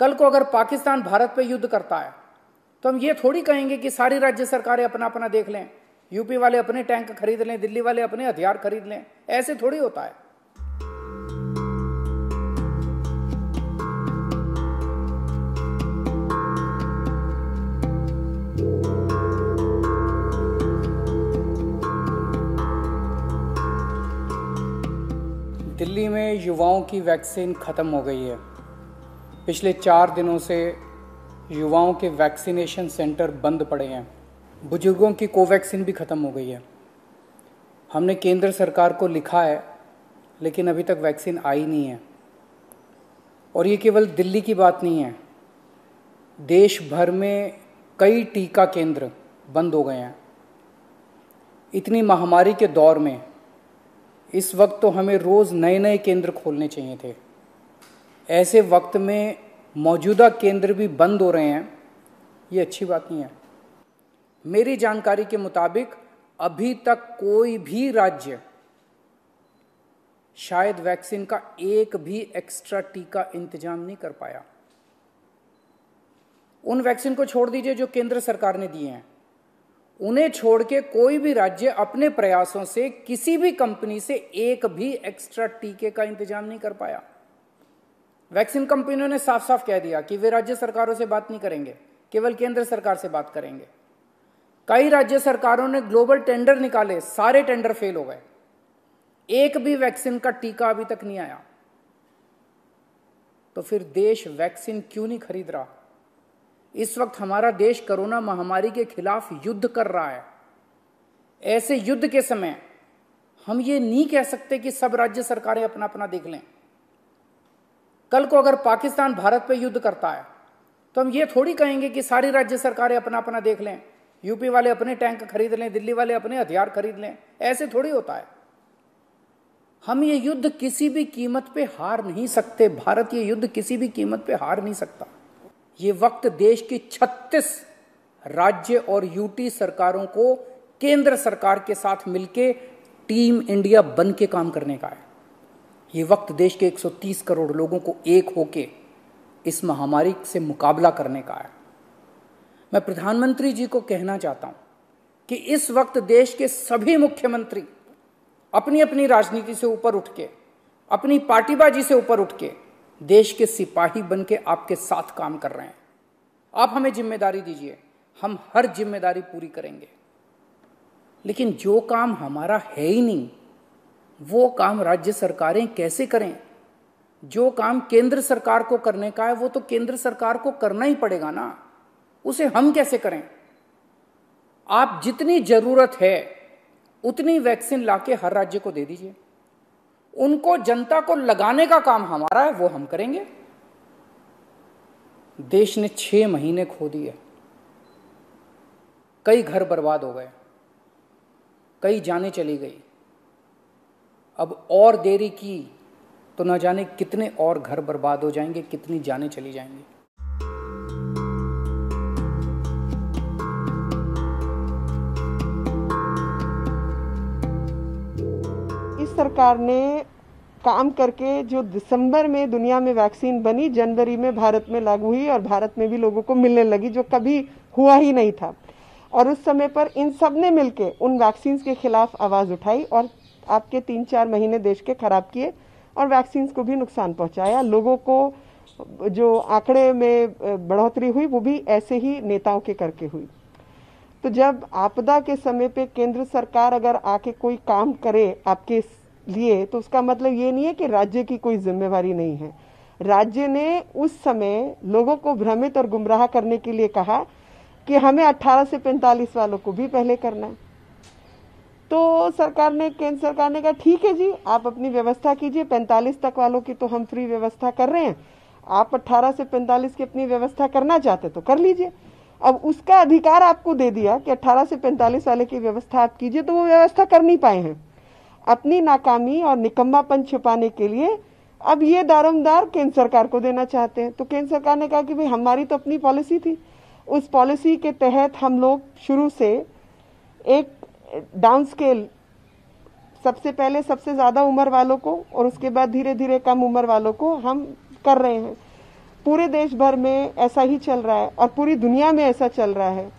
कल को अगर पाकिस्तान भारत पे युद्ध करता है तो हम ये थोड़ी कहेंगे कि सारी राज्य सरकारें अपना अपना देख लें यूपी वाले अपने टैंक खरीद लें दिल्ली वाले अपने हथियार खरीद लें ऐसे थोड़ी होता है दिल्ली में युवाओं की वैक्सीन ख़त्म हो गई है पिछले चार दिनों से युवाओं के वैक्सीनेशन सेंटर बंद पड़े हैं बुजुर्गों की कोवैक्सीन भी ख़त्म हो गई है हमने केंद्र सरकार को लिखा है लेकिन अभी तक वैक्सीन आई नहीं है और ये केवल दिल्ली की बात नहीं है देश भर में कई टीका केंद्र बंद हो गए हैं इतनी महामारी के दौर में इस वक्त तो हमें रोज़ नए नए केंद्र खोलने चाहिए थे ऐसे वक्त में मौजूदा केंद्र भी बंद हो रहे हैं ये अच्छी बात नहीं है मेरी जानकारी के मुताबिक अभी तक कोई भी राज्य शायद वैक्सीन का एक भी एक्स्ट्रा टीका इंतजाम नहीं कर पाया उन वैक्सीन को छोड़ दीजिए जो केंद्र सरकार ने दिए हैं उन्हें छोड़ के कोई भी राज्य अपने प्रयासों से किसी भी कंपनी से एक भी एक्स्ट्रा टीके का इंतजाम नहीं कर पाया वैक्सीन कंपनियों ने साफ साफ कह दिया कि वे राज्य सरकारों से बात नहीं करेंगे केवल केंद्र सरकार से बात करेंगे कई राज्य सरकारों ने ग्लोबल टेंडर निकाले सारे टेंडर फेल हो गए एक भी वैक्सीन का टीका अभी तक नहीं आया तो फिर देश वैक्सीन क्यों नहीं खरीद रहा इस वक्त हमारा देश कोरोना महामारी के खिलाफ युद्ध कर रहा है ऐसे युद्ध के समय हम ये नहीं कह सकते कि सब राज्य सरकारें अपना अपना देख लें कल को अगर पाकिस्तान भारत पे युद्ध करता है तो हम ये थोड़ी कहेंगे कि सारी राज्य सरकारें अपना अपना देख लें यूपी वाले अपने टैंक खरीद लें दिल्ली वाले अपने हथियार खरीद लें ऐसे थोड़ी होता है हम ये युद्ध किसी भी कीमत पे हार नहीं सकते भारत ये युद्ध किसी भी कीमत पे हार नहीं सकता ये वक्त देश की 36 राज्य और यूटी सरकारों को केंद्र सरकार के साथ मिलकर टीम इंडिया बन के काम करने का है ये वक्त देश के 130 करोड़ लोगों को एक होके इस महामारी से मुकाबला करने का है मैं प्रधानमंत्री जी को कहना चाहता हूं कि इस वक्त देश के सभी मुख्यमंत्री अपनी अपनी राजनीति से ऊपर उठ के अपनी पार्टीबाजी से ऊपर उठ के देश के सिपाही बन के आपके साथ काम कर रहे हैं आप हमें जिम्मेदारी दीजिए हम हर जिम्मेदारी पूरी करेंगे लेकिन जो काम हमारा है ही नहीं वो काम राज्य सरकारें कैसे करें जो काम केंद्र सरकार को करने का है वो तो केंद्र सरकार को करना ही पड़ेगा ना उसे हम कैसे करें आप जितनी जरूरत है उतनी वैक्सीन लाके हर राज्य को दे दीजिए उनको जनता को लगाने का काम हमारा है वो हम करेंगे देश ने छह महीने खो दिए कई घर बर्बाद हो गए कई जाने चली गई अब और देरी की तो ना जाने कितने और घर बर्बाद हो जाएंगे कितनी जाने चली जाएंगी इस सरकार ने काम करके जो दिसंबर में दुनिया में वैक्सीन बनी जनवरी में भारत में लागू हुई और भारत में भी लोगों को मिलने लगी जो कभी हुआ ही नहीं था और उस समय पर इन सब ने मिलकर उन वैक्सीन के खिलाफ आवाज़ उठाई और आपके तीन चार महीने देश के खराब किए और वैक्सीन को भी नुकसान पहुंचाया लोगों को जो आंकड़े में बढ़ोतरी हुई वो भी ऐसे ही नेताओं के करके हुई तो जब आपदा के समय पे केंद्र सरकार अगर आके कोई काम करे आपके लिए तो उसका मतलब ये नहीं है कि राज्य की कोई जिम्मेवारी नहीं है राज्य ने उस समय लोगों को भ्रमित और गुमराह करने के लिए कहा कि हमें 18 से 45 वालों को भी पहले करना है तो सरकार ने केंद्र सरकार ने कहा ठीक है जी आप अपनी व्यवस्था कीजिए 45 तक वालों की तो हम फ्री व्यवस्था कर रहे हैं आप 18 से 45 की अपनी व्यवस्था करना चाहते तो कर लीजिए अब उसका अधिकार आपको दे दिया कि 18 से 45 वाले की व्यवस्था आप कीजिए तो वो व्यवस्था कर नहीं पाए हैं अपनी नाकामी और निकम्मापन छुपाने के लिए अब ये दारोमदार केंद्र सरकार को देना चाहते हैं तो केंद्र सरकार ने कहा कि भाई हमारी तो अपनी पॉलिसी थी उस पॉलिसी के तहत हम लोग शुरू से एक डाउन स्केल सबसे पहले सबसे ज़्यादा उम्र वालों को और उसके बाद धीरे धीरे कम उम्र वालों को हम कर रहे हैं पूरे देश भर में ऐसा ही चल रहा है और पूरी दुनिया में ऐसा चल रहा है